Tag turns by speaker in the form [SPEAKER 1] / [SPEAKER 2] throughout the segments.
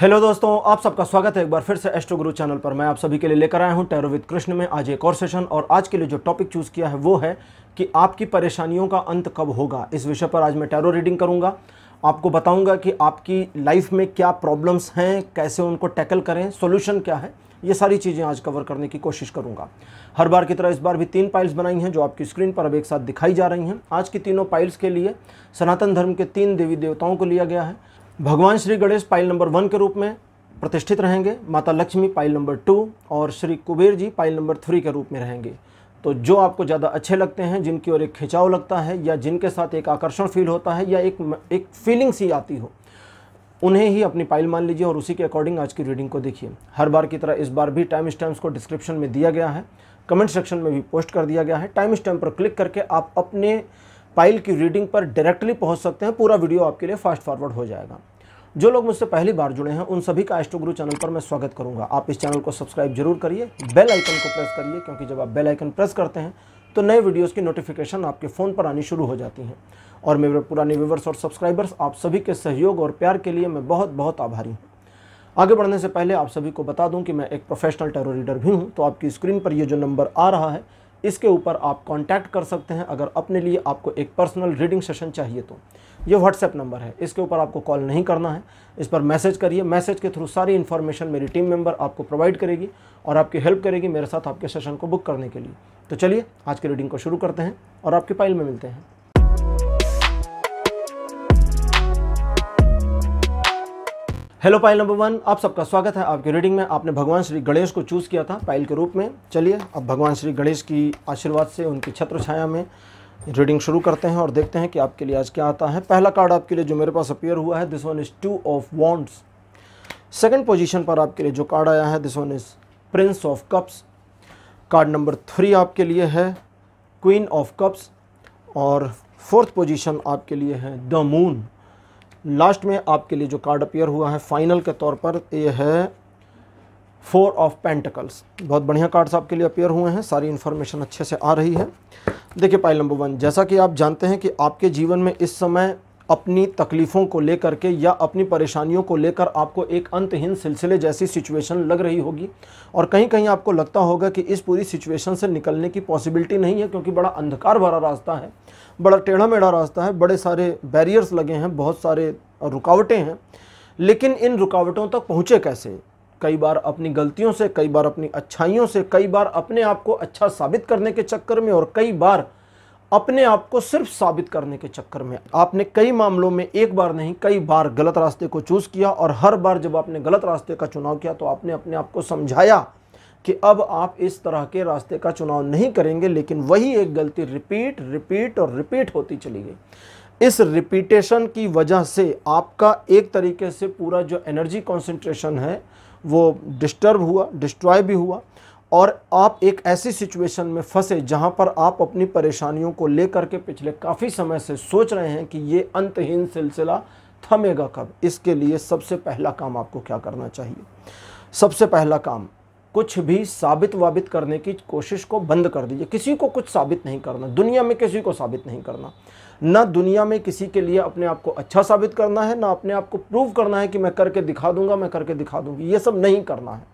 [SPEAKER 1] hello दोस्तों आप सबका स्वागत है एक बार फिर से एस्ट्रो गुरु चैनल पर मैं आप सभी के लिए लेकर आया हूं टैरो विद कृष्ण में आज एक और सेशन और आज के लिए जो टॉपिक चूज़ किया है वो है कि आपकी परेशानियों का अंत कब होगा इस विषय पर आज मैं टैरो रीडिंग करूंगा आपको बताऊंगा कि आपकी लाइफ में क्या प्रॉब्लम्स हैं कैसे उनको टैकल करें सोल्यूशन क्या है ये सारी चीज़ें आज कवर करने की कोशिश करूंगा हर बार की तरह इस बार भी तीन पाइल्स बनाई हैं जो आपकी स्क्रीन पर अब एक साथ दिखाई जा रही हैं आज की तीनों पाइल्स के लिए सनातन धर्म के तीन देवी देवताओं को लिया गया है भगवान Shri Ganesh pile number one के रूप में प्रतिष्ठित रहेंगे माता लक्ष्मी पाइल नंबर टू और Shri Kuber ji pile number three के रूप में रहेंगे तो जो आपको ज़्यादा अच्छे लगते हैं जिनकी ओर एक खिंचाव लगता है या जिनके साथ एक आकर्षण फील होता है या एक एक फीलिंग सी आती हो उन्हें ही अपनी पाइल मान लीजिए और उसी के अकॉर्डिंग आज की रीडिंग को देखिए हर बार की तरह इस बार भी टाइम स्टैम्प्स को डिस्क्रिप्शन में दिया गया है कमेंट सेक्शन में भी पोस्ट कर दिया गया है टाइम स्टैम्प पर क्लिक करके आप अपने फाइल की रीडिंग पर डायरेक्टली पहुंच सकते हैं पूरा वीडियो आपके लिए फास्ट फॉरवर्ड हो जाएगा जो लोग मुझसे पहली बार जुड़े हैं उन सभी का एस्ट्रो गुरु चैनल पर मैं स्वागत करूंगा आप इस चैनल को सब्सक्राइब जरूर करिए बेल आइकन को प्रेस करिए क्योंकि जब आप बेल आइकन प्रेस करते हैं तो नए वीडियोज़ की नोटिफिकेशन आपके फ़ोन पर आनी शुरू हो जाती हैं और मेरे पुराने व्यूवर्स और सब्सक्राइबर्स आप सभी के सहयोग और प्यार के लिए मैं बहुत बहुत आभारी हूँ आगे बढ़ने से पहले आप सभी को बता दूं कि मैं एक प्रोफेशनल टैरो रीडर भी हूं तो आपकी स्क्रीन पर ये जो नंबर आ रहा है इसके ऊपर आप कांटेक्ट कर सकते हैं अगर अपने लिए आपको एक पर्सनल रीडिंग सेशन चाहिए तो ये व्हाट्सएप नंबर है इसके ऊपर आपको कॉल नहीं करना है इस पर मैसेज करिए मैसेज के थ्रू सारी इन्फॉर्मेशन मेरी टीम मेंबर आपको प्रोवाइड करेगी और आपकी हेल्प करेगी मेरे साथ आपके सेशन को बुक करने के लिए तो चलिए आज की रीडिंग को शुरू करते हैं और आपकी पाइल में मिलते हैं हेलो पाइल नंबर वन आप सबका स्वागत है आपके रीडिंग में आपने भगवान श्री गणेश को चूज़ किया था पाइल के रूप में चलिए अब भगवान श्री गणेश की आशीर्वाद से उनकी छत्र छाया में रीडिंग शुरू करते हैं और देखते हैं कि आपके लिए आज क्या आता है पहला कार्ड आपके लिए जो मेरे पास अपीयर हुआ है this one is two of wands second position पर आपके लिए जो कार्ड आया है this one is prince of cups card number three आपके लिए है क्वीन ऑफ कप्स और फोर्थ पोजिशन आपके लिए है द मून लास्ट में आपके लिए जो कार्ड अपेयर हुआ है फाइनल के तौर पर ये है फोर ऑफ पेंटिकल्स बहुत बढ़िया कार्ड्स आपके लिए अपेयर हुए हैं सारी इन्फॉर्मेशन अच्छे से आ रही है देखिए पाइल नंबर वन जैसा कि आप जानते हैं कि आपके जीवन में इस समय अपनी तकलीफ़ों को लेकर के या अपनी परेशानियों को लेकर आपको एक अंतहीन सिलसिले जैसी सिचुएशन लग रही होगी और कहीं कहीं आपको लगता होगा कि इस पूरी सिचुएशन से निकलने की पॉसिबिलिटी नहीं है क्योंकि बड़ा अंधकार भरा रास्ता है बड़ा टेढ़ा मेढ़ा रास्ता है बड़े सारे बैरियर्स लगे हैं बहुत सारे रुकावटें हैं लेकिन इन रुकावटों तक पहुँचे कैसे कई बार अपनी गलतियों से कई बार अपनी अच्छाइयों से कई बार अपने आप को अच्छा साबित करने के चक्कर में और कई बार अपने आप को सिर्फ साबित करने के चक्कर में आपने कई मामलों में एक बार नहीं कई बार गलत रास्ते को चूज़ किया और हर बार जब आपने गलत रास्ते का चुनाव किया तो आपने अपने आप को समझाया कि अब आप इस तरह के रास्ते का चुनाव नहीं करेंगे लेकिन वही एक गलती रिपीट रिपीट और रिपीट होती चली गई इस रिपीटेशन की वजह से आपका एक तरीके से पूरा जो एनर्जी कॉन्सेंट्रेशन है वो डिस्टर्ब हुआ डिस्ट्रॉय भी हुआ और आप एक ऐसी सिचुएशन में फंसे जहां पर आप अपनी परेशानियों को लेकर के पिछले काफ़ी समय से सोच रहे हैं कि ये अंतहीन सिलसिला थमेगा कब इसके लिए सबसे पहला काम आपको क्या करना चाहिए सबसे पहला काम कुछ भी साबित वाबित करने की कोशिश को बंद कर दीजिए किसी को कुछ साबित नहीं करना दुनिया में किसी को साबित नहीं करना ना दुनिया में किसी के लिए अपने आप को अच्छा साबित करना है ना अपने आप को प्रूव करना है कि मैं करके दिखा दूंगा मैं करके दिखा दूंगी ये सब नहीं करना है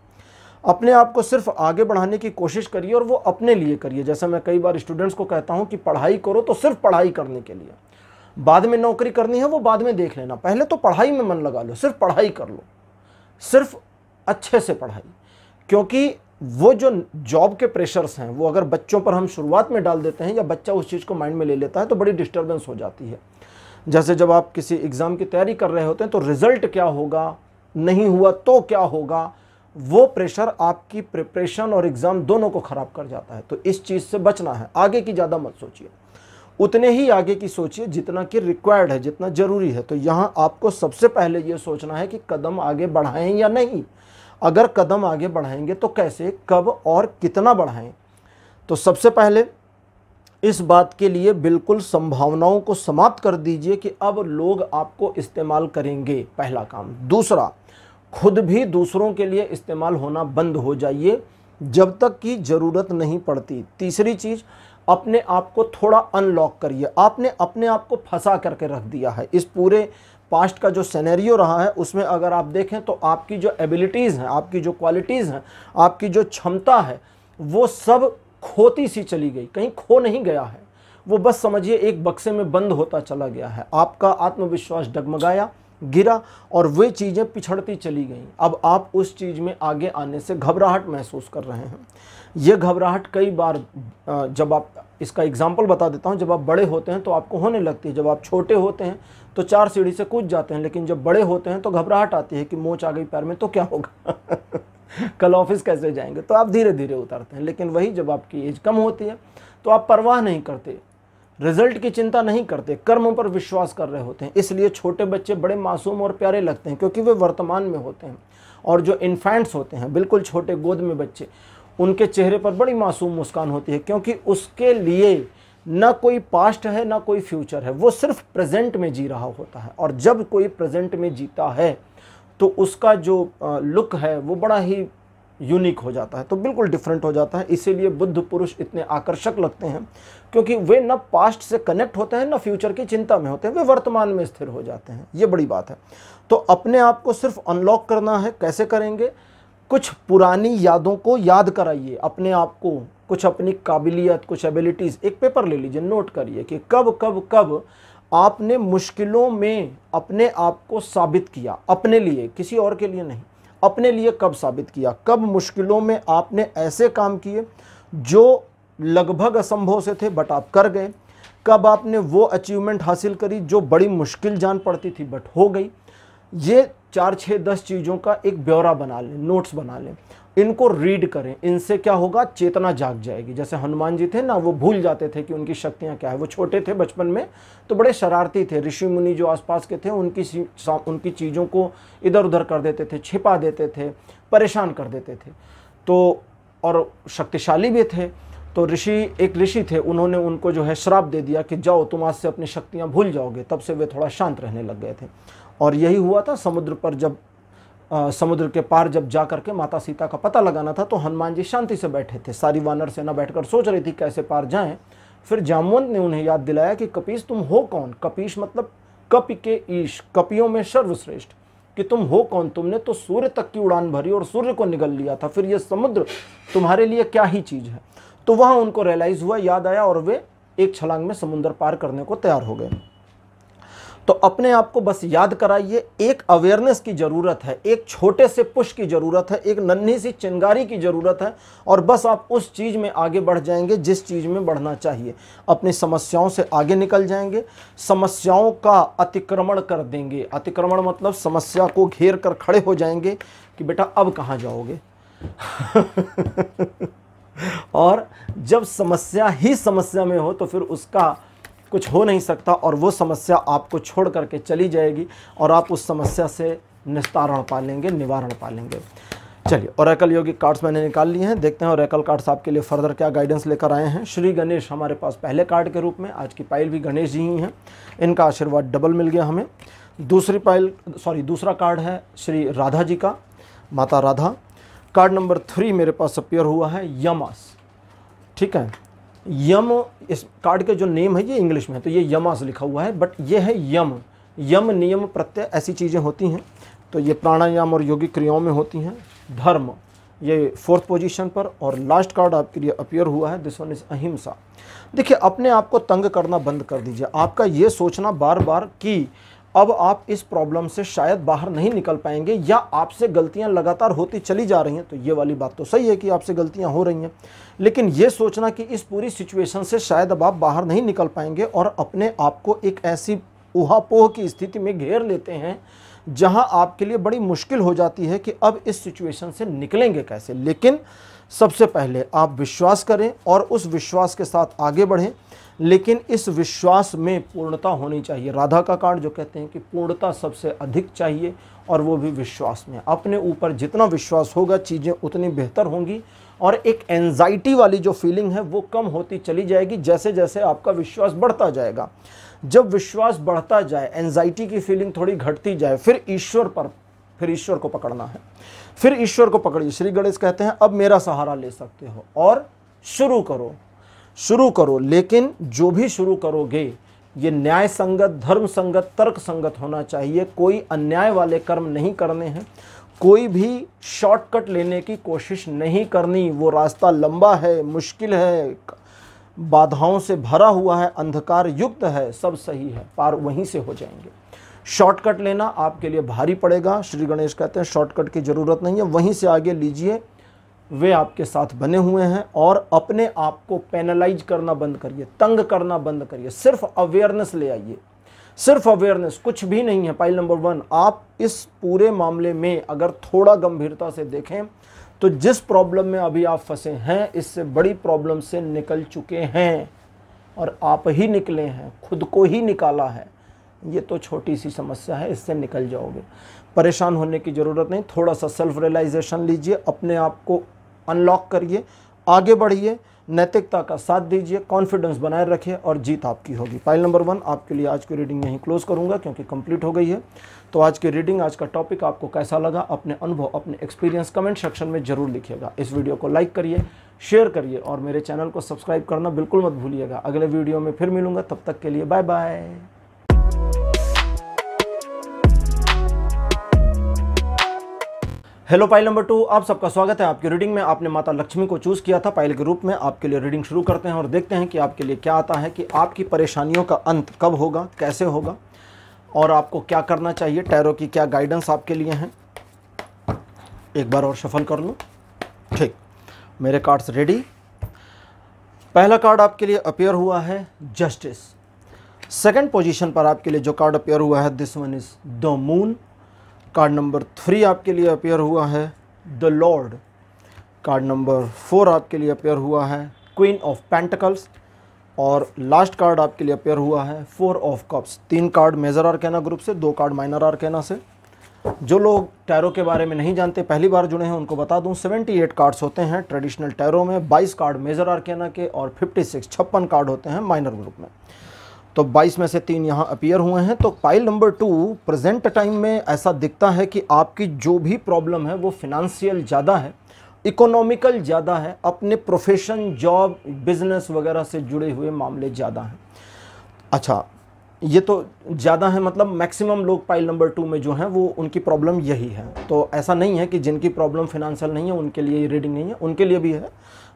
[SPEAKER 1] अपने आप को सिर्फ आगे बढ़ाने की कोशिश करिए और वो अपने लिए करिए जैसा मैं कई बार स्टूडेंट्स को कहता हूँ कि पढ़ाई करो तो सिर्फ पढ़ाई करने के लिए बाद में नौकरी करनी है वो बाद में देख लेना पहले तो पढ़ाई में मन लगा लो सिर्फ पढ़ाई कर लो सिर्फ अच्छे से पढ़ाई क्योंकि वो जो जॉब के प्रेशर्स हैं वो अगर बच्चों पर हम शुरुआत में डाल देते हैं या बच्चा उस चीज़ को माइंड में ले लेता है तो बड़ी डिस्टर्बेंस हो जाती है जैसे जब आप किसी एग्ज़ाम की तैयारी कर रहे होते हैं तो रिज़ल्ट क्या होगा नहीं हुआ तो क्या होगा वो प्रेशर आपकी प्रिपरेशन और एग्ज़ाम दोनों को ख़राब कर जाता है तो इस चीज़ से बचना है आगे की ज़्यादा मत सोचिए उतने ही आगे की सोचिए जितना कि रिक्वायर्ड है जितना ज़रूरी है तो यहाँ आपको सबसे पहले ये सोचना है कि कदम आगे बढ़ाएं या नहीं अगर कदम आगे बढ़ाएंगे तो कैसे कब और कितना बढ़ाएं तो सबसे पहले इस बात के लिए बिल्कुल संभावनाओं को समाप्त कर दीजिए कि अब लोग आपको इस्तेमाल करेंगे पहला काम दूसरा खुद भी दूसरों के लिए इस्तेमाल होना बंद हो जाइए जब तक कि ज़रूरत नहीं पड़ती तीसरी चीज़ अपने आप को थोड़ा अनलॉक करिए आपने अपने आप को फंसा करके रख दिया है इस पूरे पास्ट का जो सैनैरियो रहा है उसमें अगर आप देखें तो आपकी जो एबिलिटीज़ हैं आपकी जो क्वालिटीज़ हैं आपकी जो क्षमता है वो सब खोती सी चली गई कहीं खो नहीं गया है वो बस समझिए एक बक्से में बंद होता चला गया है आपका आत्मविश्वास डगमगाया गिरा और वे चीज़ें पिछड़ती चली गईं अब आप उस चीज़ में आगे आने से घबराहट महसूस कर रहे हैं ये घबराहट कई बार जब आप इसका एग्जाम्पल बता देता हूँ जब आप बड़े होते हैं तो आपको होने लगती है जब आप छोटे होते हैं तो चार सीढ़ी से कूद जाते हैं लेकिन जब बड़े होते हैं तो घबराहट आती है कि मोच आ गई पैर में तो क्या होगा कल ऑफिस कैसे जाएंगे तो आप धीरे धीरे उतारते हैं लेकिन वही जब आपकी एज कम होती है तो आप परवाह नहीं करते रिजल्ट की चिंता नहीं करते कर्म पर विश्वास कर रहे होते हैं इसलिए छोटे बच्चे बड़े मासूम और प्यारे लगते हैं क्योंकि वे वर्तमान में होते हैं और जो इन्फेंट्स होते हैं बिल्कुल छोटे गोद में बच्चे उनके चेहरे पर बड़ी मासूम मुस्कान होती है क्योंकि उसके लिए ना कोई पास्ट है ना कोई फ्यूचर है वो सिर्फ प्रेजेंट में जी रहा होता है और जब कोई प्रेजेंट में जीता है तो उसका जो लुक है वो बड़ा ही यूनिक हो जाता है तो बिल्कुल डिफरेंट हो जाता है इसीलिए बुद्ध पुरुष इतने आकर्षक लगते हैं क्योंकि वे न पास्ट से कनेक्ट होते हैं न फ्यूचर की चिंता में होते हैं वे वर्तमान में स्थिर हो जाते हैं ये बड़ी बात है तो अपने आप को सिर्फ अनलॉक करना है कैसे करेंगे कुछ पुरानी यादों को याद कराइए अपने आप को कुछ अपनी काबिलियत कुछ एबिलिटीज़ एक पेपर ले लीजिए नोट करिए कि कब कब कब आपने मुश्किलों में अपने आप को साबित किया अपने लिए किसी और के लिए नहीं अपने लिए कब साबित किया कब मुश्किलों में आपने ऐसे काम किए जो लगभग असंभव से थे बट आप कर गए कब आपने वो अचीवमेंट हासिल करी जो बड़ी मुश्किल जान पड़ती थी बट हो गई ये चार छः दस चीज़ों का एक ब्यौरा बना लें नोट्स बना लें इनको रीड करें इनसे क्या होगा चेतना जाग जाएगी जैसे हनुमान जी थे ना वो भूल जाते थे कि उनकी शक्तियाँ क्या है वो छोटे थे बचपन में तो बड़े शरारती थे ऋषि मुनि जो आसपास के थे उनकी उनकी चीज़ों को इधर उधर कर देते थे छिपा देते थे परेशान कर देते थे तो और शक्तिशाली भी थे तो ऋषि एक ऋषि थे उन्होंने उनको जो है श्राप दे दिया कि जाओ तुम आज से अपनी शक्तियाँ भूल जाओगे तब से वे थोड़ा शांत रहने लग गए थे और यही हुआ था समुद्र पर जब आ, समुद्र के पार जब जा करके माता सीता का पता लगाना था तो हनुमान जी शांति से बैठे थे सारी वानर सेना बैठकर सोच रही थी कैसे पार जाएं फिर जामवंत ने उन्हें याद दिलाया कि कपीश तुम हो कौन कपीश मतलब कप के ईश कपियों में सर्वश्रेष्ठ कि तुम हो कौन तुमने तो सूर्य तक की उड़ान भरी और सूर्य को निगल लिया था फिर यह समुद्र तुम्हारे लिए क्या ही चीज़ है तो वहाँ उनको रियलाइज़ हुआ याद आया और वे एक छलांग में समुद्र पार करने को तैयार हो गए तो अपने आप को बस याद कराइए एक अवेयरनेस की ज़रूरत है एक छोटे से पुश की ज़रूरत है एक नन्ही सी चिंगारी की ज़रूरत है और बस आप उस चीज़ में आगे बढ़ जाएंगे जिस चीज़ में बढ़ना चाहिए अपनी समस्याओं से आगे निकल जाएंगे समस्याओं का अतिक्रमण कर देंगे अतिक्रमण मतलब समस्या को घेर कर खड़े हो जाएंगे कि बेटा अब कहाँ जाओगे और जब समस्या ही समस्या में हो तो फिर उसका कुछ हो नहीं सकता और वो समस्या आपको छोड़ करके चली जाएगी और आप उस समस्या से निस्तारण पा लेंगे निवारण पा लेंगे चलिए और एकल योगी कार्ड्स मैंने निकाल लिए हैं देखते हैं और एकल कार्ड्स आपके लिए फर्दर क्या गाइडेंस लेकर आए हैं श्री गणेश हमारे पास पहले कार्ड के रूप में आज की पाइल भी गणेश जी ही हैं इनका आशीर्वाद डबल मिल गया हमें दूसरी पाइल सॉरी दूसरा कार्ड है श्री राधा जी का माता राधा कार्ड नंबर थ्री मेरे पास अपेयर हुआ है यमास ठीक है यम इस कार्ड के जो नेम है ये इंग्लिश में है तो ये यमास लिखा हुआ है बट ये है यम यम नियम प्रत्यय ऐसी चीज़ें होती हैं तो ये प्राणायाम और योगिक क्रियाओं में होती हैं धर्म ये फोर्थ पोजीशन पर और लास्ट कार्ड आपके लिए अपियर हुआ है दिस वन इज अहिंसा देखिए अपने आप को तंग करना बंद कर दीजिए आपका ये सोचना बार बार कि अब आप इस प्रॉब्लम से शायद बाहर नहीं निकल पाएंगे या आपसे गलतियां लगातार होती चली जा रही हैं तो ये वाली बात तो सही है कि आपसे गलतियां हो रही हैं लेकिन ये सोचना कि इस पूरी सिचुएशन से शायद अब आप बाहर नहीं निकल पाएंगे और अपने आप को एक ऐसी ऊहापोह की स्थिति में घेर लेते हैं जहाँ आपके लिए बड़ी मुश्किल हो जाती है कि अब इस सिचुएशन से निकलेंगे कैसे लेकिन सबसे पहले आप विश्वास करें और उस विश्वास के साथ आगे बढ़ें लेकिन इस विश्वास में पूर्णता होनी चाहिए राधा का कांड जो कहते हैं कि पूर्णता सबसे अधिक चाहिए और वो भी विश्वास में अपने ऊपर जितना विश्वास होगा चीज़ें उतनी बेहतर होंगी और एक एनजाइटी वाली जो फीलिंग है वो कम होती चली जाएगी जैसे जैसे आपका विश्वास बढ़ता जाएगा जब विश्वास बढ़ता जाए एनजाइटी की फीलिंग थोड़ी घटती जाए फिर ईश्वर पर फिर ईश्वर को पकड़ना है फिर ईश्वर को पकड़िए श्री गणेश कहते हैं अब मेरा सहारा ले सकते हो और शुरू करो शुरू करो लेकिन जो भी शुरू करोगे ये न्याय संगत धर्म संगत तर्क संगत होना चाहिए कोई अन्याय वाले कर्म नहीं करने हैं कोई भी शॉर्टकट लेने की कोशिश नहीं करनी वो रास्ता लंबा है मुश्किल है बाधाओं से भरा हुआ है अंधकार युक्त है सब सही है पार वहीं से हो जाएंगे शॉर्टकट लेना आपके लिए भारी पड़ेगा श्री गणेश कहते हैं शॉर्टकट की ज़रूरत नहीं है वहीं से आगे लीजिए वे आपके साथ बने हुए हैं और अपने आप को पेनलाइज करना बंद करिए तंग करना बंद करिए सिर्फ अवेयरनेस ले आइए सिर्फ अवेयरनेस कुछ भी नहीं है पाइल नंबर वन आप इस पूरे मामले में अगर थोड़ा गंभीरता से देखें तो जिस प्रॉब्लम में अभी आप फंसे हैं इससे बड़ी प्रॉब्लम से निकल चुके हैं और आप ही निकले हैं खुद को ही निकाला है ये तो छोटी सी समस्या है इससे निकल जाओगे परेशान होने की ज़रूरत नहीं थोड़ा सा सेल्फ रियलाइजेशन लीजिए अपने आप को अनलॉक करिए आगे बढ़िए नैतिकता का साथ दीजिए कॉन्फिडेंस बनाए रखिए और जीत आपकी होगी फाइल नंबर वन आपके लिए आज की रीडिंग यहीं क्लोज करूंगा क्योंकि कंप्लीट हो गई है तो आज की रीडिंग आज का टॉपिक आपको कैसा लगा अपने अनुभव अपने एक्सपीरियंस कमेंट सेक्शन में जरूर लिखिएगा इस वीडियो को लाइक करिए शेयर करिए और मेरे चैनल को सब्सक्राइब करना बिल्कुल मत भूलिएगा अगले वीडियो में फिर मिलूंगा तब तक के लिए bye bye hello pile number two आप सबका स्वागत है आपकी रीडिंग में आपने माता लक्ष्मी को चूज़ किया था पाइल के रूप में आपके लिए रीडिंग शुरू करते हैं और देखते हैं कि आपके लिए क्या आता है कि आपकी परेशानियों का अंत कब होगा कैसे होगा और आपको क्या करना चाहिए टैरो की क्या गाइडेंस आपके लिए हैं एक बार और सफल कर लो ठीक मेरे कार्ड्स रेडी पहला कार्ड आपके लिए अपेयर हुआ है जस्टिस सेकेंड पोजिशन पर आपके लिए जो कार्ड अपेयर हुआ है this one is the moon card number three आपके लिए अपेयर हुआ है the lord card number four आपके लिए अपेयर हुआ है क्वीन ऑफ पेंटिकल्स और लास्ट कार्ड आपके लिए अपेयर हुआ है फोर ऑफ कप्स तीन card major arcana group से दो कार्ड माइनर आर कहना से जो लोग टैरो के बारे में नहीं जानते पहली बार जुड़े हैं उनको बता दूं 78 कार्ड्स होते हैं ट्रेडिशनल टैरो में 22 कार्ड मेजर आर के और 56 छप्पन कार्ड होते हैं माइनर ग्रुप में तो 22 में से तीन यहाँ अपीयर हुए हैं तो pile number two present time में ऐसा दिखता है कि आपकी जो भी प्रॉब्लम है वो फिनंशियल ज़्यादा है इकोनॉमिकल ज़्यादा है अपने प्रोफेशन जॉब बिजनेस वगैरह से जुड़े हुए मामले ज़्यादा हैं अच्छा ये तो ज़्यादा है मतलब मैक्सिमम लोग पाइल नंबर टू में जो हैं वो उनकी प्रॉब्लम यही है तो ऐसा नहीं है कि जिनकी प्रॉब्लम फिनंशियल नहीं है उनके लिए रीडिंग नहीं है उनके लिए भी है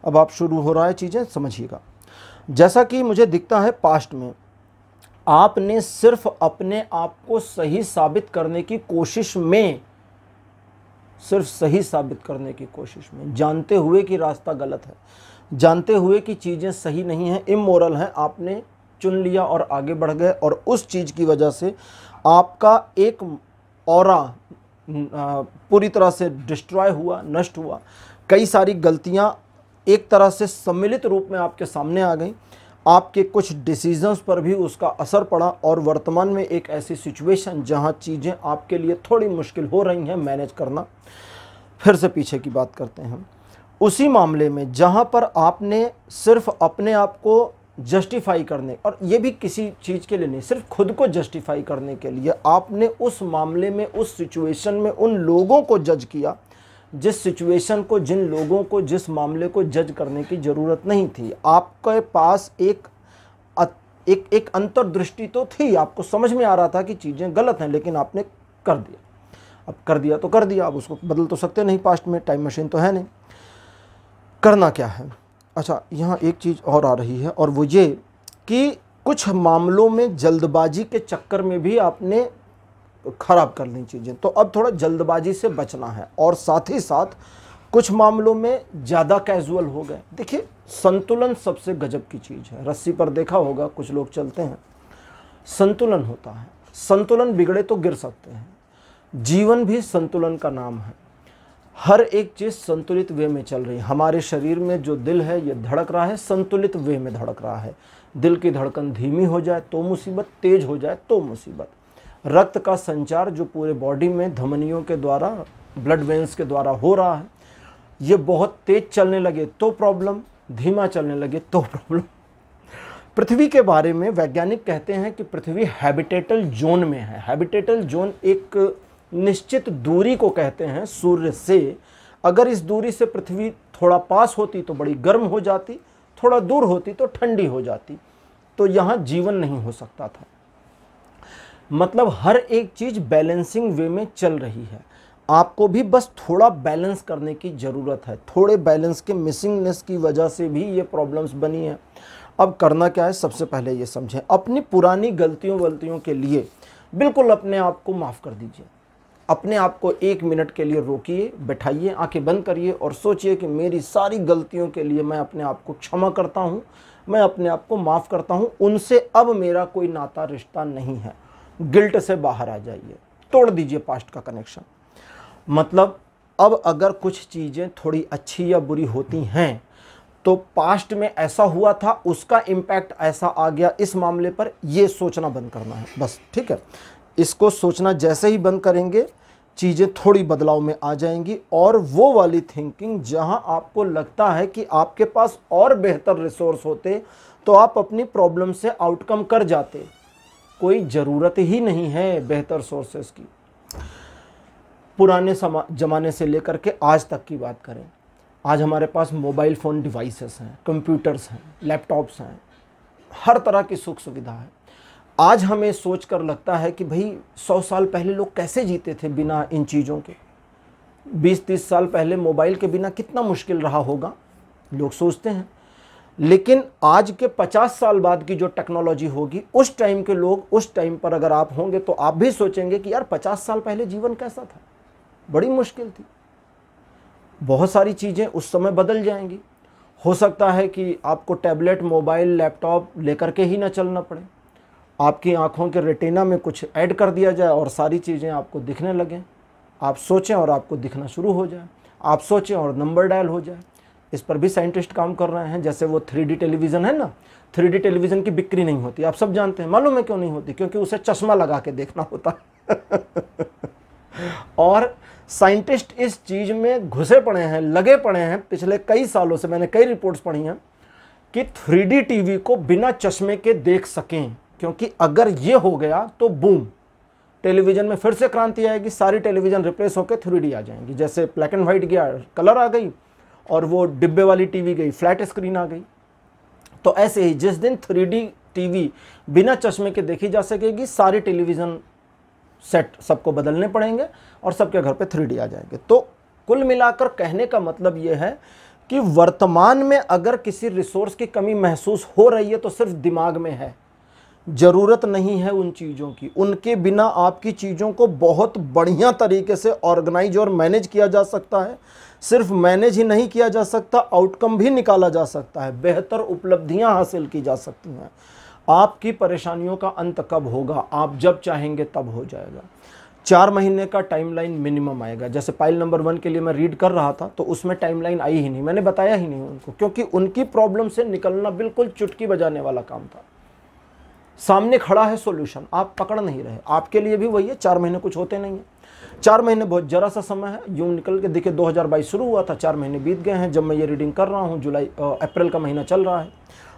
[SPEAKER 1] अब आप शुरू हो रहा है चीज़ें समझिएगा जैसा कि मुझे दिखता है पास्ट में आपने सिर्फ अपने आप को सही साबित करने की कोशिश में सिर्फ सही साबित करने की कोशिश में जानते हुए कि रास्ता गलत है जानते हुए कि चीज़ें सही नहीं हैं इमोरल हैं आपने चुन लिया और आगे बढ़ गए और उस चीज़ की वजह से आपका एक और पूरी तरह से डिस्ट्रॉय हुआ नष्ट हुआ कई सारी गलतियां एक तरह से सम्मिलित रूप में आपके सामने आ गई आपके कुछ डिसीजंस पर भी उसका असर पड़ा और वर्तमान में एक ऐसी सिचुएशन जहां चीज़ें आपके लिए थोड़ी मुश्किल हो रही हैं मैनेज करना फिर से पीछे की बात करते हैं उसी मामले में जहां पर आपने सिर्फ अपने आप को जस्टिफाई करने और ये भी किसी चीज़ के लिए नहीं सिर्फ खुद को जस्टिफाई करने के लिए आपने उस मामले में उस सिचुएशन में उन लोगों को जज किया जिस सिचुएशन को जिन लोगों को जिस मामले को जज करने की ज़रूरत नहीं थी आपके पास एक एक एक अंतर्दृष्टि तो थी आपको समझ में आ रहा था कि चीज़ें गलत हैं लेकिन आपने कर दिया अब कर दिया तो कर दिया अब उसको बदल तो सकते नहीं पास्ट में टाइम मशीन तो है नहीं करना क्या है अच्छा यहाँ एक चीज़ और आ रही है और वो ये कि कुछ मामलों में जल्दबाजी के चक्कर में भी आपने ख़राब कर ली चीज़ें तो अब थोड़ा जल्दबाजी से बचना है और साथ ही साथ कुछ मामलों में ज़्यादा कैजुअल हो गए देखिए संतुलन सबसे गजब की चीज़ है रस्सी पर देखा होगा कुछ लोग चलते हैं संतुलन होता है संतुलन बिगड़े तो गिर सकते हैं जीवन भी संतुलन का नाम है हर एक चीज़ संतुलित वे में चल रही है हमारे शरीर में जो दिल है ये धड़क रहा है संतुलित वे में धड़क रहा है दिल की धड़कन धीमी हो जाए तो मुसीबत तेज हो जाए तो मुसीबत रक्त का संचार जो पूरे बॉडी में धमनियों के द्वारा ब्लड वेंस के द्वारा हो रहा है ये बहुत तेज चलने लगे तो प्रॉब्लम धीमा चलने लगे तो प्रॉब्लम पृथ्वी के बारे में वैज्ञानिक कहते हैं कि पृथ्वी हैबिटेटल जोन में है हैबिटेटल जोन एक निश्चित दूरी को कहते हैं सूर्य से अगर इस दूरी से पृथ्वी थोड़ा पास होती तो बड़ी गर्म हो जाती थोड़ा दूर होती तो ठंडी हो जाती तो यहाँ जीवन नहीं हो सकता था मतलब हर एक चीज़ बैलेंसिंग वे में चल रही है आपको भी बस थोड़ा बैलेंस करने की ज़रूरत है थोड़े बैलेंस के मिसिंगनेस की वजह से भी ये प्रॉब्लम्स बनी है अब करना क्या है सबसे पहले ये समझें अपनी पुरानी गलतियों वलतियों के लिए बिल्कुल अपने आप को माफ़ कर दीजिए अपने आप को एक मिनट के लिए रोकिए बैठाइए आंखें बंद करिए और सोचिए कि मेरी सारी गलतियों के लिए मैं अपने आप को क्षमा करता हूँ मैं अपने आप को माफ़ करता हूँ उनसे अब मेरा कोई नाता रिश्ता नहीं है गिल्ट से बाहर आ जाइए तोड़ दीजिए पास्ट का कनेक्शन मतलब अब अगर कुछ चीज़ें थोड़ी अच्छी या बुरी होती हैं तो पास्ट में ऐसा हुआ था उसका इम्पैक्ट ऐसा आ गया इस मामले पर यह सोचना बंद करना है बस ठीक है इसको सोचना जैसे ही बंद करेंगे चीज़ें थोड़ी बदलाव में आ जाएंगी और वो वाली थिंकिंग जहां आपको लगता है कि आपके पास और बेहतर रिसोर्स होते तो आप अपनी प्रॉब्लम से आउटकम कर जाते कोई ज़रूरत ही नहीं है बेहतर सोर्सेस की पुराने ज़माने से लेकर के आज तक की बात करें आज हमारे पास मोबाइल फ़ोन डिवाइसेस हैं कंप्यूटर्स हैं लैपटॉप्स हैं हर तरह की सुख सुविधा है आज हमें सोच कर लगता है कि भाई सौ साल पहले लोग कैसे जीते थे बिना इन चीज़ों के बीस तीस साल पहले मोबाइल के बिना कितना मुश्किल रहा होगा लोग सोचते हैं लेकिन आज के 50 साल बाद की जो टेक्नोलॉजी होगी उस टाइम के लोग उस टाइम पर अगर आप होंगे तो आप भी सोचेंगे कि यार 50 साल पहले जीवन कैसा था बड़ी मुश्किल थी बहुत सारी चीज़ें उस समय बदल जाएंगी हो सकता है कि आपको टैबलेट मोबाइल लैपटॉप लेकर के ही ना चलना पड़े आपकी आँखों के रेटिना में कुछ ऐड कर दिया जाए और सारी चीज़ें आपको दिखने लगें आप सोचें और आपको दिखना शुरू हो जाए आप सोचें और नंबर डायल हो जाए इस पर भी साइंटिस्ट काम कर रहे हैं जैसे वो थ्री टेलीविज़न है ना थ्री टेलीविज़न की बिक्री नहीं होती आप सब जानते हैं मालूम है क्यों नहीं होती क्योंकि उसे चश्मा लगा के देखना होता और साइंटिस्ट इस चीज़ में घुसे पड़े हैं लगे पड़े हैं पिछले कई सालों से मैंने कई रिपोर्ट्स पढ़ी हैं कि थ्री टीवी को बिना चश्मे के देख सकें क्योंकि अगर ये हो गया तो बूम टेलीविज़न में फिर से क्रांति आएगी सारी टेलीविज़न रिप्लेस होकर थ्री आ जाएंगी जैसे ब्लैक एंड व्हाइट गया कलर आ गई और वो डिब्बे वाली टीवी गई फ्लैट स्क्रीन आ गई तो ऐसे ही जिस दिन थ्री टीवी बिना चश्मे के देखी जा सकेगी सारे टेलीविज़न सेट सबको बदलने पड़ेंगे और सबके घर पे थ्री आ जाएंगे तो कुल मिलाकर कहने का मतलब ये है कि वर्तमान में अगर किसी रिसोर्स की कमी महसूस हो रही है तो सिर्फ दिमाग में है ज़रूरत नहीं है उन चीज़ों की उनके बिना आपकी चीज़ों को बहुत बढ़िया तरीके से ऑर्गेनाइज और मैनेज किया जा सकता है सिर्फ मैनेज ही नहीं किया जा सकता आउटकम भी निकाला जा सकता है बेहतर उपलब्धियां हासिल की जा सकती हैं आपकी परेशानियों का अंत कब होगा आप जब चाहेंगे तब हो जाएगा चार महीने का टाइमलाइन मिनिमम आएगा जैसे पाइल नंबर वन के लिए मैं रीड कर रहा था तो उसमें टाइमलाइन आई ही नहीं मैंने बताया ही नहीं उनको क्योंकि उनकी प्रॉब्लम से निकलना बिल्कुल चुटकी बजाने वाला काम था सामने खड़ा है सॉल्यूशन आप पकड़ नहीं रहे आपके लिए भी वही है चार महीने कुछ होते नहीं है चार महीने बहुत ज़रा सा समय है यूँ निकल के देखिए 2022 शुरू हुआ था चार महीने बीत गए हैं जब मैं ये रीडिंग कर रहा हूँ जुलाई अप्रैल का महीना चल रहा है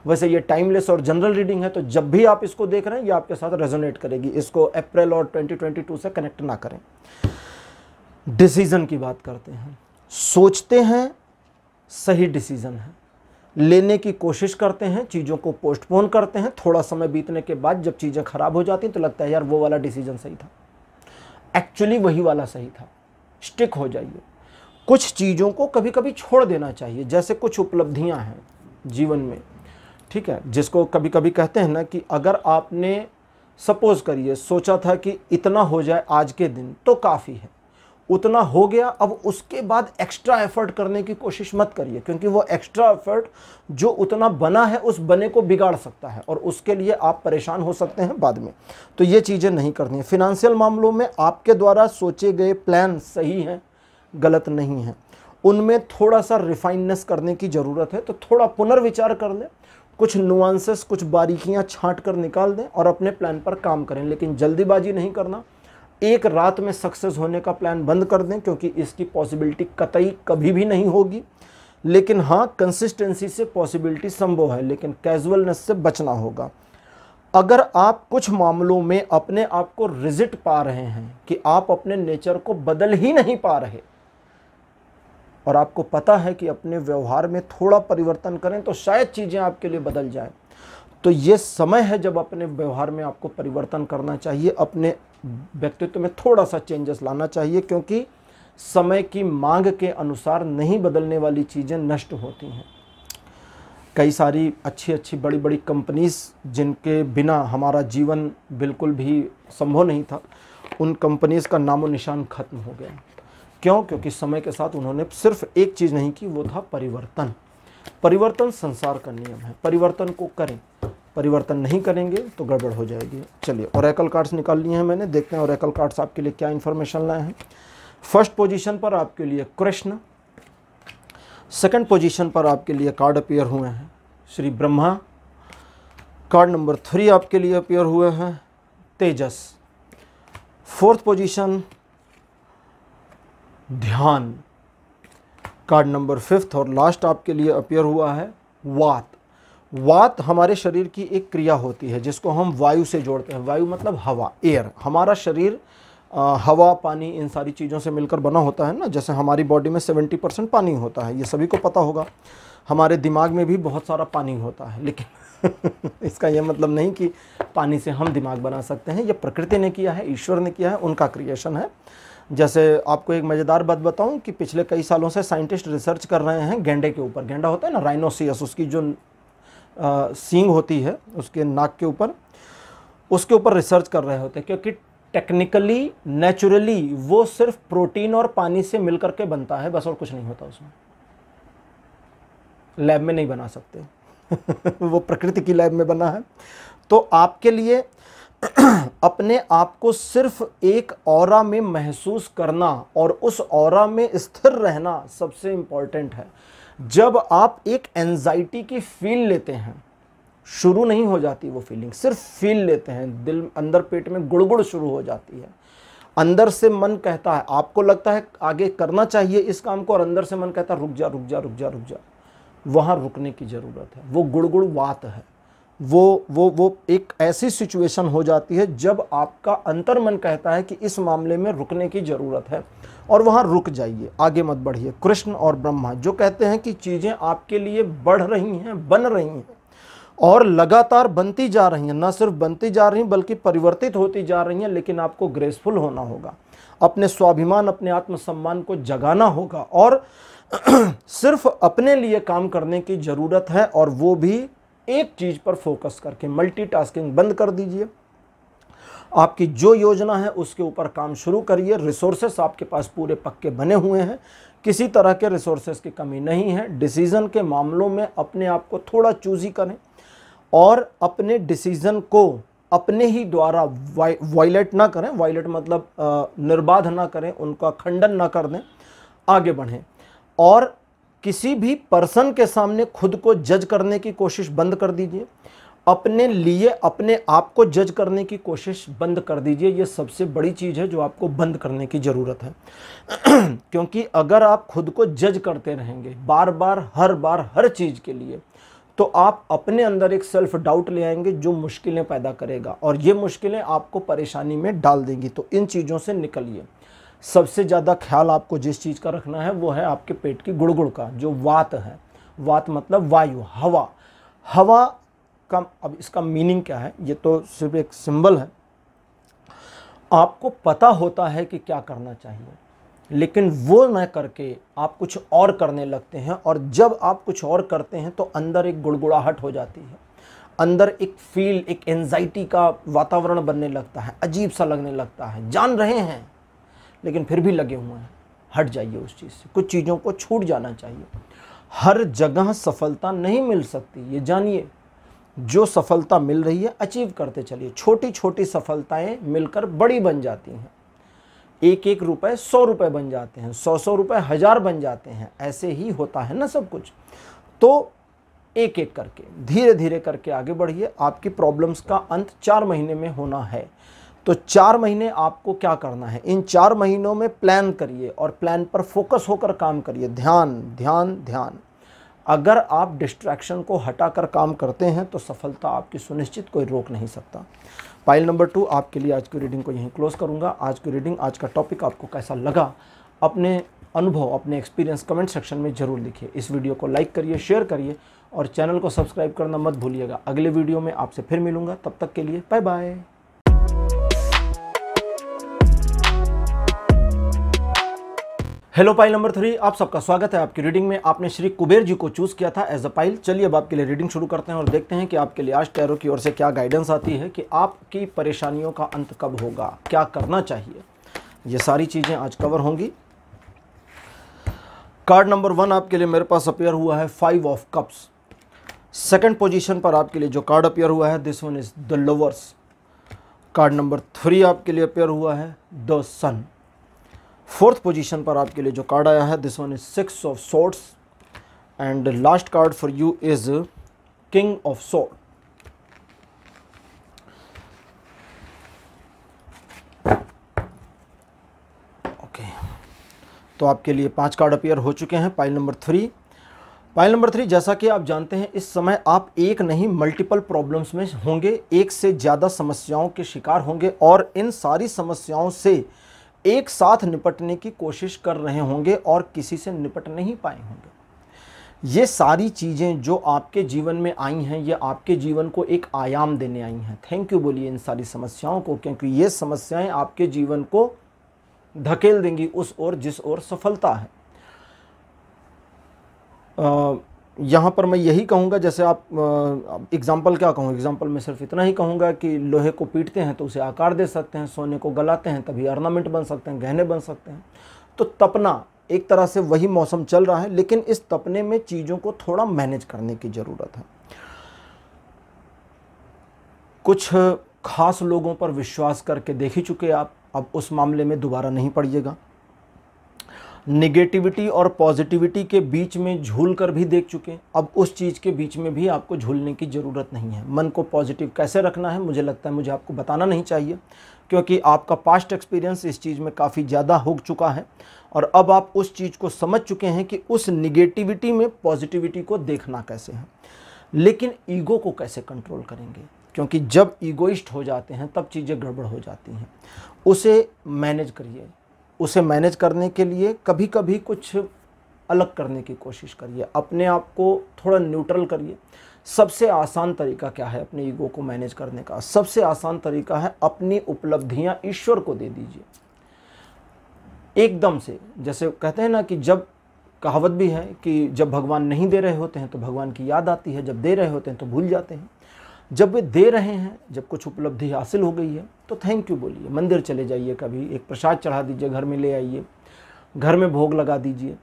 [SPEAKER 1] वैसे ये टाइमलेस और जनरल रीडिंग है तो जब भी आप इसको देख रहे हैं ये आपके साथ रेजोनेट करेगी इसको अप्रैल और 2022 से कनेक्ट ना करें डिसीज़न की बात करते हैं सोचते हैं सही डिसीज़न है लेने की कोशिश करते हैं चीज़ों को पोस्टपोन करते हैं थोड़ा समय बीतने के बाद जब चीज़ें ख़राब हो जाती हैं तो लगता है यार वो वाला डिसीजन सही था एक्चुअली वही वाला सही था स्टिक हो जाइए कुछ चीज़ों को कभी कभी छोड़ देना चाहिए जैसे कुछ उपलब्धियां हैं जीवन में ठीक है जिसको कभी कभी कहते हैं ना कि अगर आपने सपोज़ करिए सोचा था कि इतना हो जाए आज के दिन तो काफ़ी है उतना हो गया अब उसके बाद एक्स्ट्रा एफर्ट करने की कोशिश मत करिए क्योंकि वो एक्स्ट्रा एफर्ट जो उतना बना है उस बने को बिगाड़ सकता है और उसके लिए आप परेशान हो सकते हैं बाद में तो ये चीज़ें नहीं करनी है फिनंशियल मामलों में आपके द्वारा सोचे गए प्लान सही हैं गलत नहीं हैं उनमें थोड़ा सा रिफाइननेस करने की ज़रूरत है तो थोड़ा पुनर्विचार कर लें कुछ नुआंसेस कुछ बारीकियाँ छाँट कर निकाल दें और अपने प्लान पर काम करें लेकिन जल्दीबाजी नहीं करना एक रात में सक्सेस होने का प्लान बंद कर दें क्योंकि इसकी पॉसिबिलिटी कतई कभी भी नहीं होगी लेकिन हाँ कंसिस्टेंसी से पॉसिबिलिटी संभव है लेकिन कैजुअलनेस से बचना होगा अगर आप कुछ मामलों में अपने आप को रिजिट पा रहे हैं कि आप अपने नेचर को बदल ही नहीं पा रहे और आपको पता है कि अपने व्यवहार में थोड़ा परिवर्तन करें तो शायद चीज़ें आपके लिए बदल जाएं तो ये समय है जब अपने व्यवहार में आपको परिवर्तन करना चाहिए अपने व्यक्तित्व में थोड़ा सा चेंजेस लाना चाहिए क्योंकि समय की मांग के अनुसार नहीं बदलने वाली चीज़ें नष्ट होती हैं कई सारी अच्छी अच्छी बड़ी बड़ी कंपनीज जिनके बिना हमारा जीवन बिल्कुल भी संभव नहीं था उन कंपनीज का नामो निशान खत्म हो गया क्यों क्योंकि समय के साथ उन्होंने सिर्फ एक चीज़ नहीं की वो था परिवर्तन परिवर्तन संसार का नियम है परिवर्तन को करें परिवर्तन नहीं करेंगे तो गड़बड़ हो जाएगी चलिए एकल कार्ड्स निकाल लिए हैं मैंने देखते हैं एकल कार्ड्स आपके लिए क्या इन्फॉर्मेशन लाए हैं फर्स्ट पोजीशन पर आपके लिए कृष्ण सेकंड पोजीशन पर आपके लिए कार्ड अपेयर हुए हैं Shri Brahma card number three आपके लिए अपेयर हुए हैं तेजस फोर्थ पोजिशन ध्यान कार्ड नंबर फिफ्थ और लास्ट आपके लिए अपेयर हुआ है वात वात हमारे शरीर की एक क्रिया होती है जिसको हम वायु से जोड़ते हैं वायु मतलब हवा एयर हमारा शरीर आ, हवा पानी इन सारी चीज़ों से मिलकर बना होता है ना जैसे हमारी बॉडी में 70 परसेंट पानी होता है ये सभी को पता होगा हमारे दिमाग में भी बहुत सारा पानी होता है लेकिन इसका यह मतलब नहीं कि पानी से हम दिमाग बना सकते हैं यह प्रकृति ने किया है ईश्वर ने किया है उनका क्रिएशन है जैसे आपको एक मज़ेदार बात बताऊं कि पिछले कई सालों से साइंटिस्ट रिसर्च कर रहे हैं गेंडे के ऊपर गेंडा होता है ना राइनोसियस उसकी जो सींग होती है उसके नाक के ऊपर उसके ऊपर रिसर्च कर रहे होते हैं क्योंकि टेक्निकली नेचुरली वो सिर्फ प्रोटीन और पानी से मिल करके बनता है बस और कुछ नहीं होता उसमें लैब में नहीं बना सकते वो प्रकृति की लैब में बना है तो आपके लिए अपने आप को सिर्फ एक और में महसूस करना और उस और में स्थिर रहना सबसे इम्पॉर्टेंट है जब आप एक एनजाइटी की फील लेते हैं शुरू नहीं हो जाती वो फीलिंग सिर्फ फील लेते हैं दिल अंदर पेट में गुड़गुड़ शुरू हो जाती है अंदर से मन कहता है आपको लगता है आगे करना चाहिए इस काम को और अंदर से मन कहता है रुक जा रुक जा रुक जा रुक जा वहाँ रुकने की ज़रूरत है वो गुड़गुड़ बात है वो वो वो एक ऐसी सिचुएशन हो जाती है जब आपका अंतर मन कहता है कि इस मामले में रुकने की ज़रूरत है और वहाँ रुक जाइए आगे मत बढ़िए कृष्ण और ब्रह्मा जो कहते हैं कि चीज़ें आपके लिए बढ़ रही हैं बन रही हैं और लगातार बनती जा रही हैं ना सिर्फ बनती जा रही बल्कि परिवर्तित होती जा रही हैं लेकिन आपको ग्रेसफुल होना होगा अपने स्वाभिमान अपने आत्मसम्मान को जगाना होगा और सिर्फ अपने लिए काम करने की ज़रूरत है और वो भी एक चीज़ पर फोकस करके मल्टीटास्किंग बंद कर दीजिए आपकी जो योजना है उसके ऊपर काम शुरू करिए रिसोर्सेस आपके पास पूरे पक्के बने हुए हैं किसी तरह के रिसोर्सेस की कमी नहीं है डिसीज़न के मामलों में अपने आप को थोड़ा चूजी करें और अपने डिसीज़न को अपने ही द्वारा वायलेट ना करें वायलेट मतलब निर्बाध ना करें उनका खंडन ना कर दें आगे बढ़ें और किसी भी पर्सन के सामने खुद को जज करने की कोशिश बंद कर दीजिए अपने लिए अपने आप को जज करने की कोशिश बंद कर दीजिए ये सबसे बड़ी चीज़ है जो आपको बंद करने की ज़रूरत है क्योंकि अगर आप खुद को जज करते रहेंगे बार बार हर बार हर चीज़ के लिए तो आप अपने अंदर एक सेल्फ डाउट ले आएंगे जो मुश्किलें पैदा करेगा और ये मुश्किलें आपको परेशानी में डाल देंगी तो इन चीज़ों से निकलिए सबसे ज़्यादा ख्याल आपको जिस चीज़ का रखना है वो है आपके पेट की गुड़गुड़ का जो वात है वात मतलब वायु हवा हवा का अब इसका मीनिंग क्या है ये तो सिर्फ एक सिंबल है आपको पता होता है कि क्या करना चाहिए लेकिन वो न करके आप कुछ और करने लगते हैं और जब आप कुछ और करते हैं तो अंदर एक गुड़गुड़ाहट हो जाती है अंदर एक फील एक एनजाइटी का वातावरण बनने लगता है अजीब सा लगने लगता है जान रहे हैं लेकिन फिर भी लगे हुए हैं हट जाइए उस चीज़ से कुछ चीज़ों को छूट जाना चाहिए हर जगह सफलता नहीं मिल सकती ये जानिए जो सफलता मिल रही है अचीव करते चलिए छोटी छोटी सफलताएं मिलकर बड़ी बन जाती हैं एक एक रुपए सौ रुपए बन जाते हैं सौ सौ रुपए हजार बन जाते हैं ऐसे ही होता है ना सब कुछ तो एक एक करके धीरे धीरे करके आगे बढ़िए आपकी प्रॉब्लम्स का अंत चार महीने में होना है तो चार महीने आपको क्या करना है इन चार महीनों में प्लान करिए और प्लान पर फोकस होकर काम करिए ध्यान ध्यान ध्यान अगर आप डिस्ट्रैक्शन को हटाकर काम करते हैं तो सफलता आपकी सुनिश्चित कोई रोक नहीं सकता पाइल नंबर टू आपके लिए आज की रीडिंग को यहीं क्लोज करूंगा आज की रीडिंग आज का टॉपिक आपको कैसा लगा अपने अनुभव अपने एक्सपीरियंस कमेंट सेक्शन में ज़रूर लिखिए इस वीडियो को लाइक करिए शेयर करिए और चैनल को सब्सक्राइब करना मत भूलिएगा अगले वीडियो में आपसे फिर मिलूंगा तब तक के लिए bye bye hello pile number three आप सबका स्वागत है आपकी रीडिंग में आपने श्री कुबेर जी को चूज़ किया था एज अ पाइल चलिए अब आपके लिए रीडिंग शुरू करते हैं और देखते हैं कि आपके लिए आज टैरो की ओर से क्या गाइडेंस आती है कि आपकी परेशानियों का अंत कब होगा क्या करना चाहिए ये सारी चीज़ें आज कवर होंगी कार्ड नंबर वन आपके लिए मेरे पास अपेयर हुआ है five of cups second position पर आपके लिए जो कार्ड अपेयर हुआ है this one is the lovers card number three आपके लिए अपेयर हुआ है द सन फोर्थ पोजीशन पर आपके लिए जो कार्ड आया है this one is six of swords and last card for you is king of sword okay तो आपके लिए पांच कार्ड अपियर हो चुके हैं pile number three pile number three जैसा कि आप जानते हैं इस समय आप एक नहीं मल्टीपल प्रॉब्लम्स में होंगे एक से ज़्यादा समस्याओं के शिकार होंगे और इन सारी समस्याओं से एक साथ निपटने की कोशिश कर रहे होंगे और किसी से निपट नहीं पाए होंगे ये सारी चीज़ें जो आपके जीवन में आई हैं ये आपके जीवन को एक आयाम देने आई हैं थैंक यू बोलिए इन सारी समस्याओं को क्योंकि ये समस्याएं आपके जीवन को धकेल देंगी उस ओर जिस ओर सफलता है आ, यहाँ पर मैं यही कहूँगा जैसे आप एग्ज़ाम्पल क्या कहूँ एग्ज़ाम्पल मैं सिर्फ इतना ही कहूँगा कि लोहे को पीटते हैं तो उसे आकार दे सकते हैं सोने को गलाते हैं तभी अर्नामेंट बन सकते हैं गहने बन सकते हैं तो तपना एक तरह से वही मौसम चल रहा है लेकिन इस तपने में चीज़ों को थोड़ा मैनेज करने की ज़रूरत है कुछ खास लोगों पर विश्वास करके देख ही चुके आप अब उस मामले में दोबारा नहीं पड़िएगा निगेटिविटी और पॉजिटिविटी के बीच में झूल कर भी देख चुके हैं अब उस चीज़ के बीच में भी आपको झूलने की ज़रूरत नहीं है मन को पॉजिटिव कैसे रखना है मुझे लगता है मुझे आपको बताना नहीं चाहिए क्योंकि आपका पास्ट एक्सपीरियंस इस चीज़ में काफ़ी ज़्यादा हो चुका है और अब आप उस चीज़ को समझ चुके हैं कि उस निगेटिविटी में पॉजिटिविटी को देखना कैसे है लेकिन ईगो को कैसे कंट्रोल करेंगे क्योंकि जब ईगोइस्ट हो जाते हैं तब चीज़ें गड़बड़ हो जाती हैं उसे मैनेज करिए उसे मैनेज करने के लिए कभी कभी कुछ अलग करने की कोशिश करिए अपने आप को थोड़ा न्यूट्रल करिए सबसे आसान तरीका क्या है अपने ईगो को मैनेज करने का सबसे आसान तरीका है अपनी उपलब्धियां ईश्वर को दे दीजिए एकदम से जैसे कहते हैं ना कि जब कहावत भी है कि जब भगवान नहीं दे रहे होते हैं तो भगवान की याद आती है जब दे रहे होते हैं तो भूल जाते हैं जब वे दे रहे हैं जब कुछ उपलब्धि हासिल हो गई है तो थैंक यू बोलिए मंदिर चले जाइए कभी एक प्रसाद चढ़ा दीजिए घर में ले आइए घर में भोग लगा दीजिए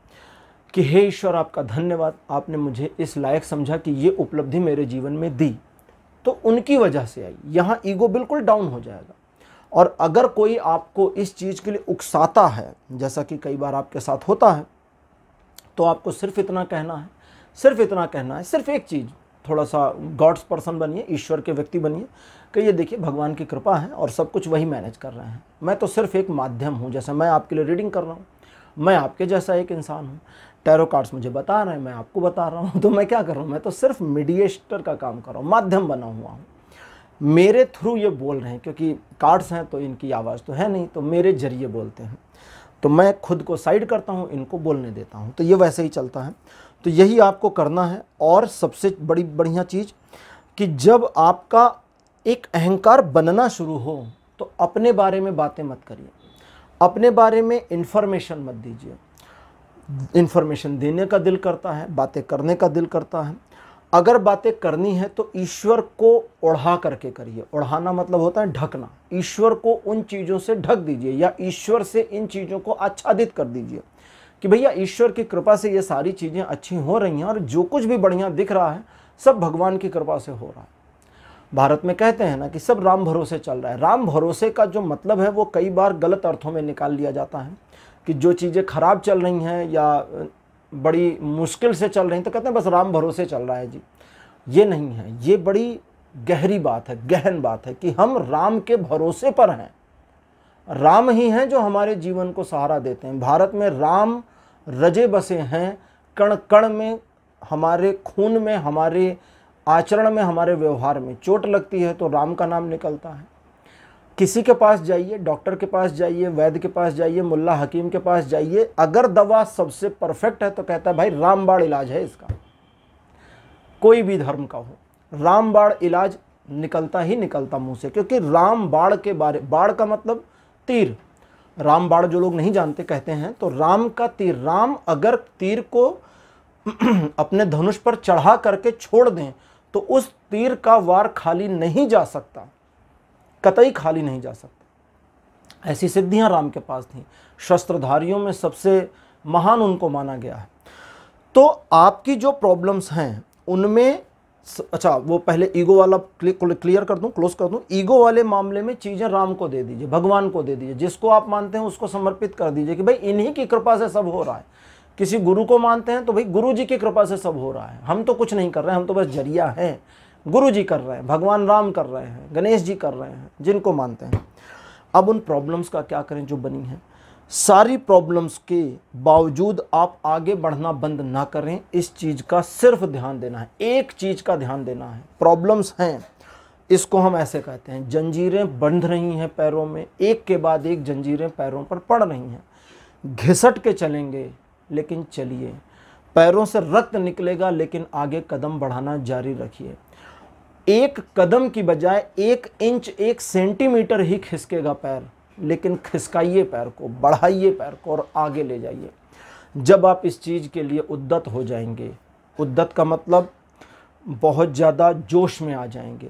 [SPEAKER 1] कि हे ईश्वर आपका धन्यवाद आपने मुझे इस लायक समझा कि ये उपलब्धि मेरे जीवन में दी तो उनकी वजह से आई यहाँ ईगो बिल्कुल डाउन हो जाएगा और अगर कोई आपको इस चीज़ के लिए उकसाता है जैसा कि कई बार आपके साथ होता है तो आपको सिर्फ इतना कहना है सिर्फ इतना कहना है सिर्फ एक चीज़ थोड़ा सा गॉड्स पर्सन बनिए ईश्वर के व्यक्ति बनिए कि ये देखिए भगवान की कृपा है और सब कुछ वही मैनेज कर रहे हैं मैं तो सिर्फ एक माध्यम हूँ जैसा मैं आपके लिए रीडिंग कर रहा हूँ मैं आपके जैसा एक इंसान हूँ टैरो कार्ड्स मुझे बता रहे हैं मैं आपको बता रहा हूँ तो मैं क्या कर रहा हूँ मैं तो सिर्फ मीडिएटर का काम कर रहा हूँ माध्यम बना हुआ हूँ मेरे थ्रू ये बोल रहे हैं क्योंकि कार्ड्स हैं तो इनकी आवाज़ तो है नहीं तो मेरे जरिए बोलते हैं तो मैं खुद को साइड करता हूँ इनको बोलने देता हूँ तो ये वैसे ही चलता है तो यही आपको करना है और सबसे बड़ी बढ़िया चीज़ कि जब आपका एक अहंकार बनना शुरू हो तो अपने बारे में बातें मत करिए अपने बारे में इन्फॉर्मेशन मत दीजिए इन्फॉर्मेशन देने का दिल करता है बातें करने का दिल करता है अगर बातें करनी है तो ईश्वर को ओढ़ा करके करिए ओढ़ाना मतलब होता है ढकना ईश्वर को उन चीज़ों से ढक दीजिए या ईश्वर से इन चीज़ों को आच्छादित कर दीजिए कि भैया ईश्वर की कृपा से ये सारी चीज़ें अच्छी हो रही हैं और जो कुछ भी बढ़िया दिख रहा है सब भगवान की कृपा से हो रहा है भारत में कहते हैं ना कि सब राम भरोसे चल रहा है राम भरोसे का जो मतलब है वो कई बार गलत अर्थों में निकाल लिया जाता है कि जो चीज़ें खराब चल रही हैं या बड़ी मुश्किल से चल रही हैं तो कहते हैं बस राम भरोसे चल रहा है जी ये नहीं है ये बड़ी गहरी बात है गहन बात है कि हम राम के भरोसे पर हैं राम ही हैं जो हमारे जीवन को सहारा देते हैं भारत में राम रजे बसे हैं कण कण में हमारे खून में हमारे आचरण में हमारे व्यवहार में चोट लगती है तो राम का नाम निकलता है किसी के पास जाइए डॉक्टर के पास जाइए वैद्य के पास जाइए मुल्ला हकीम के पास जाइए अगर दवा सबसे परफेक्ट है तो कहता है भाई रामबाण इलाज है इसका कोई भी धर्म का हो रामबाण इलाज निकलता ही निकलता मुंह से क्योंकि राम बाढ़ के बारे बाढ़ का मतलब तीर राम जो लोग नहीं जानते कहते हैं तो राम का तीर राम अगर तीर को अपने धनुष पर चढ़ा करके छोड़ दें तो उस तीर का वार खाली नहीं जा सकता कतई खाली नहीं जा सकता ऐसी सिद्धियां राम के पास थी शस्त्रधारियों में सबसे महान उनको माना गया है तो आपकी जो प्रॉब्लम्स हैं उनमें अच्छा वो पहले ईगो वाला क्लियर कर दूं क्लोज कर दूं ईगो वाले मामले में चीज़ें राम को दे दीजिए भगवान को दे दीजिए जिसको आप मानते हैं उसको समर्पित कर दीजिए कि भाई इन्हीं की कृपा से सब हो रहा है किसी गुरु को मानते हैं तो भाई गुरु जी की कृपा से सब हो रहा है हम तो कुछ नहीं कर रहे हैं हम तो बस जरिया हैं गुरु जी कर रहे हैं भगवान राम कर रहे हैं गणेश जी कर रहे हैं जिनको मानते हैं अब उन प्रॉब्लम्स का क्या करें जो बनी हैं सारी प्रॉब्लम्स के बावजूद आप आगे बढ़ना बंद ना करें इस चीज़ का सिर्फ ध्यान देना है एक चीज़ का ध्यान देना है प्रॉब्लम्स हैं इसको हम ऐसे कहते हैं जंजीरें बंध रही हैं पैरों में एक के बाद एक जंजीरें पैरों पर पड़ रही हैं घिसट के चलेंगे लेकिन चलिए पैरों से रक्त निकलेगा लेकिन आगे कदम बढ़ाना जारी रखिए एक कदम की बजाय एक इंच एक सेंटीमीटर ही खिसकेगा पैर लेकिन खिसकाइए पैर को बढ़ाइए पैर को और आगे ले जाइए जब आप इस चीज़ के लिए उद्दत हो जाएंगे उद्दत का मतलब बहुत ज़्यादा जोश में आ जाएंगे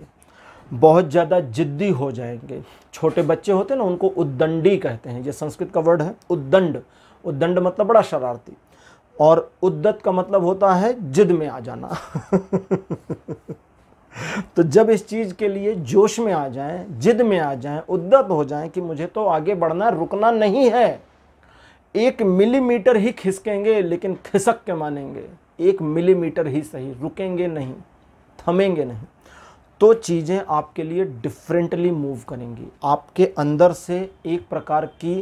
[SPEAKER 1] बहुत ज़्यादा जिद्दी हो जाएंगे छोटे बच्चे होते हैं ना उनको उद्दंडी कहते हैं ये संस्कृत का वर्ड है उद्दंड उद्दंड मतलब बड़ा शरारती और उद्दत का मतलब होता है जिद में आ जाना तो जब इस चीज़ के लिए जोश में आ जाएं जिद में आ जाएं उद्दत हो जाएं कि मुझे तो आगे बढ़ना रुकना नहीं है एक मिलीमीटर ही खिसकेंगे लेकिन खिसक के मानेंगे एक मिलीमीटर ही सही रुकेंगे नहीं थमेंगे नहीं तो चीज़ें आपके लिए डिफरेंटली मूव करेंगी आपके अंदर से एक प्रकार की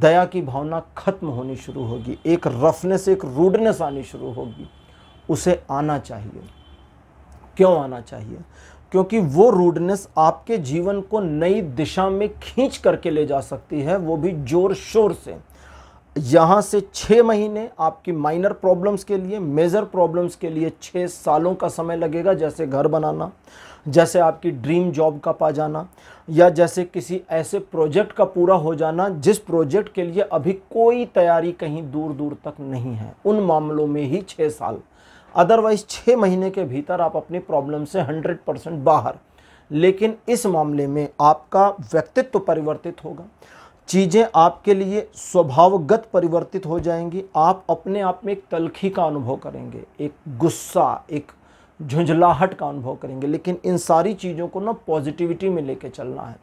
[SPEAKER 1] दया की भावना खत्म होनी शुरू होगी एक रफनेस एक रूडनेस आनी शुरू होगी उसे आना चाहिए क्यों आना चाहिए क्योंकि वो रूडनेस आपके जीवन को नई दिशा में खींच करके ले जा सकती है वो भी जोर शोर से यहाँ से छः महीने आपकी माइनर प्रॉब्लम्स के लिए मेजर प्रॉब्लम्स के लिए छः सालों का समय लगेगा जैसे घर बनाना जैसे आपकी ड्रीम जॉब का पा जाना या जैसे किसी ऐसे प्रोजेक्ट का पूरा हो जाना जिस प्रोजेक्ट के लिए अभी कोई तैयारी कहीं दूर दूर तक नहीं है उन मामलों में ही छः साल अदरवाइज छः महीने के भीतर आप अपनी प्रॉब्लम से हंड्रेड परसेंट बाहर लेकिन इस मामले में आपका व्यक्तित्व परिवर्तित होगा चीज़ें आपके लिए स्वभावगत परिवर्तित हो जाएंगी आप अपने आप में एक तलखी का अनुभव करेंगे एक गुस्सा एक झुंझलाहट का अनुभव करेंगे लेकिन इन सारी चीज़ों को ना पॉजिटिविटी में लेके चलना है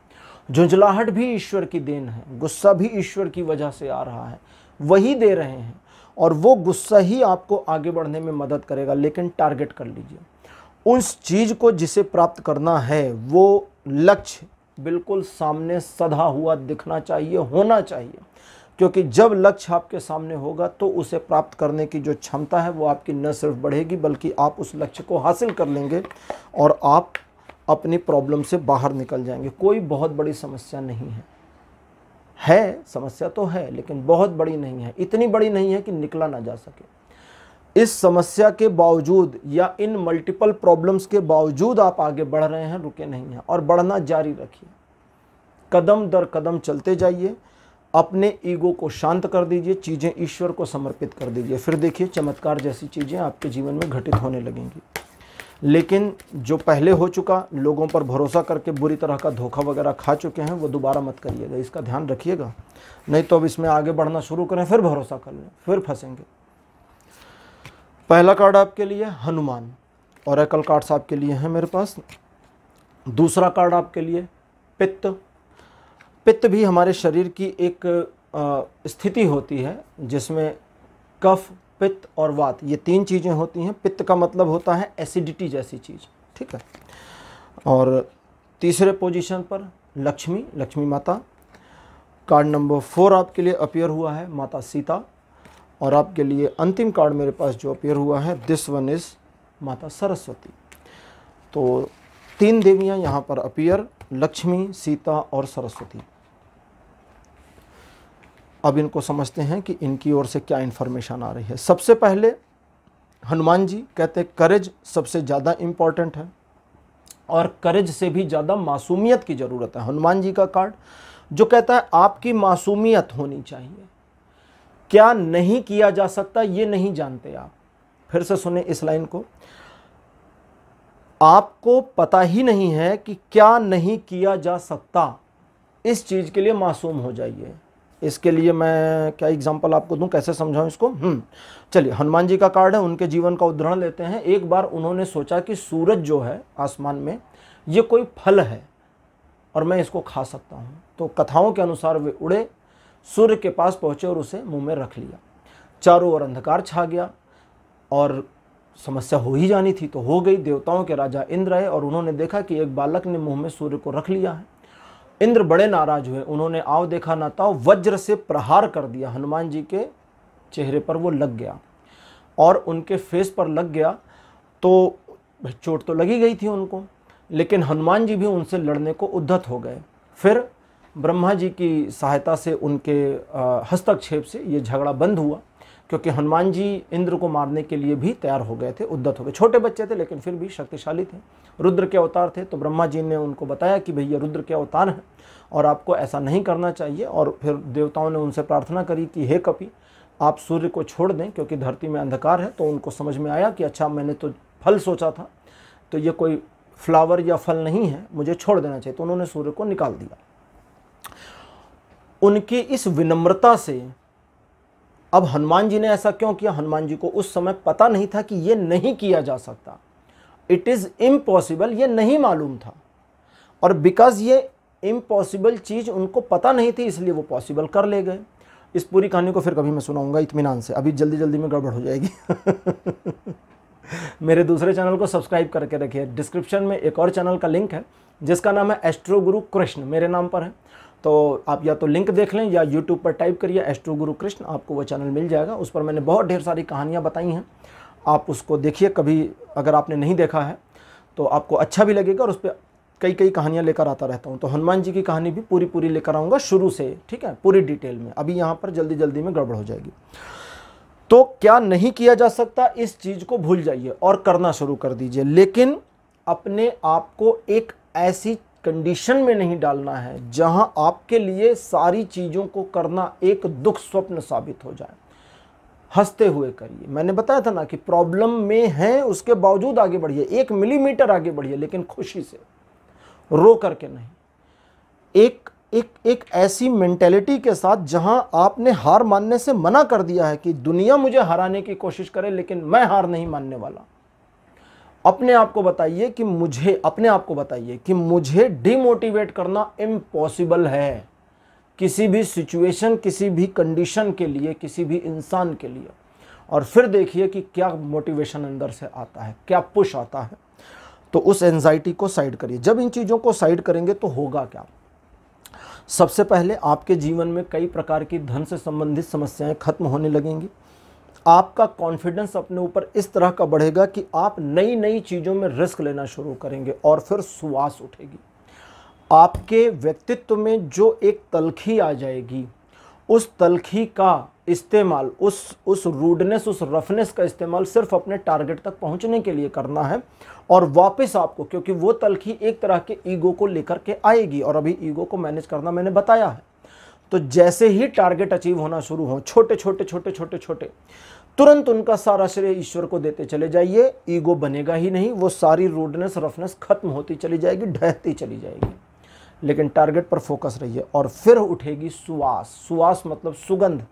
[SPEAKER 1] झुंझलाहट भी ईश्वर की देन है गुस्सा भी ईश्वर की वजह से आ रहा है वही दे रहे हैं और वो गुस्सा ही आपको आगे बढ़ने में मदद करेगा लेकिन टारगेट कर लीजिए उस चीज़ को जिसे प्राप्त करना है वो लक्ष्य बिल्कुल सामने सधा हुआ दिखना चाहिए होना चाहिए क्योंकि जब लक्ष्य आपके सामने होगा तो उसे प्राप्त करने की जो क्षमता है वो आपकी न सिर्फ बढ़ेगी बल्कि आप उस लक्ष्य को हासिल कर लेंगे और आप अपनी प्रॉब्लम से बाहर निकल जाएंगे कोई बहुत बड़ी समस्या नहीं है है समस्या तो है लेकिन बहुत बड़ी नहीं है इतनी बड़ी नहीं है कि निकला ना जा सके इस समस्या के बावजूद या इन मल्टीपल प्रॉब्लम्स के बावजूद आप आगे बढ़ रहे हैं रुके नहीं हैं और बढ़ना जारी रखिए कदम दर कदम चलते जाइए अपने ईगो को शांत कर दीजिए चीज़ें ईश्वर को समर्पित कर दीजिए फिर देखिए चमत्कार जैसी चीज़ें आपके जीवन में घटित होने लगेंगी लेकिन जो पहले हो चुका लोगों पर भरोसा करके बुरी तरह का धोखा वगैरह खा चुके हैं वो दोबारा मत करिएगा इसका ध्यान रखिएगा नहीं तो अब इसमें आगे बढ़ना शुरू करें फिर भरोसा कर लें फिर फंसेंगे पहला कार्ड आपके लिए हनुमान और एकल कार्ड्स आपके लिए हैं मेरे पास दूसरा कार्ड आपके लिए पित्त पित्त भी हमारे शरीर की एक स्थिति होती है जिसमें कफ पित्त और वात ये तीन चीज़ें होती हैं पित्त का मतलब होता है एसिडिटी जैसी चीज़ ठीक है और तीसरे पोजीशन पर लक्ष्मी लक्ष्मी माता कार्ड नंबर फोर आपके लिए अपियर हुआ है माता सीता और आपके लिए अंतिम कार्ड मेरे पास जो अपियर हुआ है दिस वन इज़ माता सरस्वती तो तीन देवियां यहाँ पर अपियर लक्ष्मी सीता और सरस्वती अब इनको समझते हैं कि इनकी ओर से क्या इन्फॉर्मेशन आ रही है सबसे पहले हनुमान जी कहते हैं करेज सबसे ज़्यादा इम्पॉर्टेंट है और करेज से भी ज़्यादा मासूमियत की ज़रूरत है हनुमान जी का कार्ड जो कहता है आपकी मासूमियत होनी चाहिए क्या नहीं किया जा सकता ये नहीं जानते आप फिर से सुने इस लाइन को आपको पता ही नहीं है कि क्या नहीं किया जा सकता इस चीज़ के लिए मासूम हो जाइए इसके लिए मैं क्या एग्जांपल आपको दूं कैसे समझाऊं इसको हम्म, चलिए हनुमान जी का कार्ड है उनके जीवन का उदाहरण लेते हैं एक बार उन्होंने सोचा कि सूरज जो है आसमान में ये कोई फल है और मैं इसको खा सकता हूँ तो कथाओं के अनुसार वे उड़े सूर्य के पास पहुँचे और उसे मुँह में रख लिया चारों ओर अंधकार छा गया और समस्या हो ही जानी थी तो हो गई देवताओं के राजा इंद्र आए और उन्होंने देखा कि एक बालक ने मुंह में सूर्य को रख लिया है इंद्र बड़े नाराज हुए उन्होंने आओ देखा ना ताओ वज्र से प्रहार कर दिया हनुमान जी के चेहरे पर वो लग गया और उनके फेस पर लग गया तो चोट तो लगी गई थी उनको लेकिन हनुमान जी भी उनसे लड़ने को उद्धत हो गए फिर ब्रह्मा जी की सहायता से उनके हस्तक्षेप से ये झगड़ा बंद हुआ क्योंकि हनुमान जी इंद्र को मारने के लिए भी तैयार हो गए थे उद्दत हो गए छोटे बच्चे थे लेकिन फिर भी शक्तिशाली थे रुद्र के अवतार थे तो ब्रह्मा जी ने उनको बताया कि भैया रुद्र के अवतार हैं और आपको ऐसा नहीं करना चाहिए और फिर देवताओं ने उनसे प्रार्थना करी कि हे कपि आप सूर्य को छोड़ दें क्योंकि धरती में अंधकार है तो उनको समझ में आया कि अच्छा मैंने तो फल सोचा था तो ये कोई फ्लावर या फल नहीं है मुझे छोड़ देना चाहिए तो उन्होंने सूर्य को निकाल दिया उनकी इस विनम्रता से अब हनुमान जी ने ऐसा क्यों किया हनुमान जी को उस समय पता नहीं था कि ये नहीं किया जा सकता इट इज़ इम्पॉसिबल ये नहीं मालूम था और बिकॉज ये इम्पॉसिबल चीज़ उनको पता नहीं थी इसलिए वो पॉसिबल कर ले गए इस पूरी कहानी को फिर कभी मैं सुनाऊंगा इतमान से अभी जल्दी जल्दी में गड़बड़ हो जाएगी मेरे दूसरे चैनल को सब्सक्राइब करके रखिए डिस्क्रिप्शन में एक और चैनल का लिंक है जिसका नाम है एस्ट्रो गुरु कृष्ण मेरे नाम पर है तो आप या तो लिंक देख लें या यूट्यूब पर टाइप करिए एस्ट्रो गुरु कृष्ण आपको वो चैनल मिल जाएगा उस पर मैंने बहुत ढेर सारी कहानियाँ बताई हैं आप उसको देखिए कभी अगर आपने नहीं देखा है तो आपको अच्छा भी लगेगा और उस पर कई कई कहानियाँ लेकर आता रहता हूँ तो हनुमान जी की कहानी भी पूरी पूरी लेकर आऊँगा शुरू से ठीक है पूरी डिटेल में अभी यहाँ पर जल्दी जल्दी में गड़बड़ हो जाएगी तो क्या नहीं किया जा सकता इस चीज़ को भूल जाइए और करना शुरू कर दीजिए लेकिन अपने आप को एक ऐसी कंडीशन में नहीं डालना है जहां आपके लिए सारी चीज़ों को करना एक दुख स्वप्न साबित हो जाए हंसते हुए करिए मैंने बताया था ना कि प्रॉब्लम में हैं उसके बावजूद आगे बढ़िए एक मिलीमीटर आगे बढ़िए लेकिन खुशी से रो करके नहीं एक एक एक ऐसी मेंटेलिटी के साथ जहां आपने हार मानने से मना कर दिया है कि दुनिया मुझे हराने की कोशिश करे लेकिन मैं हार नहीं मानने वाला अपने आप को बताइए कि मुझे अपने आप को बताइए कि मुझे डिमोटिवेट करना इम्पॉसिबल है किसी भी सिचुएशन किसी भी कंडीशन के लिए किसी भी इंसान के लिए और फिर देखिए कि क्या मोटिवेशन अंदर से आता है क्या पुश आता है तो उस एनजाइटी को साइड करिए जब इन चीज़ों को साइड करेंगे तो होगा क्या सबसे पहले आपके जीवन में कई प्रकार की धन से संबंधित समस्याएं खत्म होने लगेंगी आपका कॉन्फिडेंस अपने ऊपर इस तरह का बढ़ेगा कि आप नई नई चीज़ों में रिस्क लेना शुरू करेंगे और फिर सुवास उठेगी आपके व्यक्तित्व में जो एक तलखी आ जाएगी उस तलखी का इस्तेमाल उस उस रूडनेस उस रफनेस का इस्तेमाल सिर्फ अपने टारगेट तक पहुंचने के लिए करना है और वापस आपको क्योंकि वो तलखी एक तरह के ईगो को लेकर के आएगी और अभी ईगो को मैनेज करना मैंने बताया है तो जैसे ही टारगेट अचीव होना शुरू हो छोटे छोटे छोटे छोटे छोटे तुरंत उनका सारा श्रेय ईश्वर को देते चले जाइए ईगो बनेगा ही नहीं वो सारी रूडनेस रफनेस खत्म होती चली जाएगी ढहती चली जाएगी लेकिन टारगेट पर फोकस रहिए और फिर उठेगी सुवास सुवास मतलब सुगंध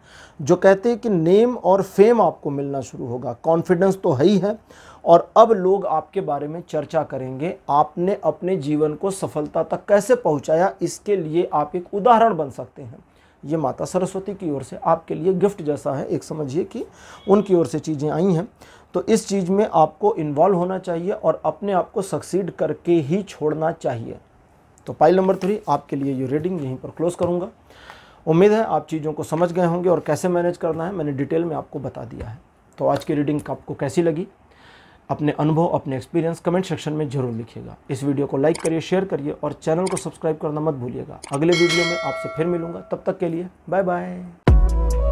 [SPEAKER 1] जो कहते हैं कि नेम और फेम आपको मिलना शुरू होगा कॉन्फिडेंस तो है ही है और अब लोग आपके बारे में चर्चा करेंगे आपने अपने जीवन को सफलता तक कैसे पहुंचाया इसके लिए आप एक उदाहरण बन सकते हैं ये माता सरस्वती की ओर से आपके लिए गिफ्ट जैसा है एक समझिए कि उनकी ओर से चीज़ें आई हैं तो इस चीज़ में आपको इन्वॉल्व होना चाहिए और अपने आप को सक्सीड करके ही छोड़ना चाहिए तो पाइल नंबर थ्री आपके लिए ये रीडिंग यहीं पर क्लोज़ करूँगा उम्मीद है आप चीज़ों को समझ गए होंगे और कैसे मैनेज करना है मैंने डिटेल में आपको बता दिया है तो आज की रीडिंग आपको कैसी लगी अपने अनुभव अपने एक्सपीरियंस कमेंट सेक्शन में जरूर लिखिएगा इस वीडियो को लाइक करिए शेयर करिए और चैनल को सब्सक्राइब करना मत भूलिएगा अगले वीडियो में आपसे फिर मिलूंगा तब तक के लिए बाय बाय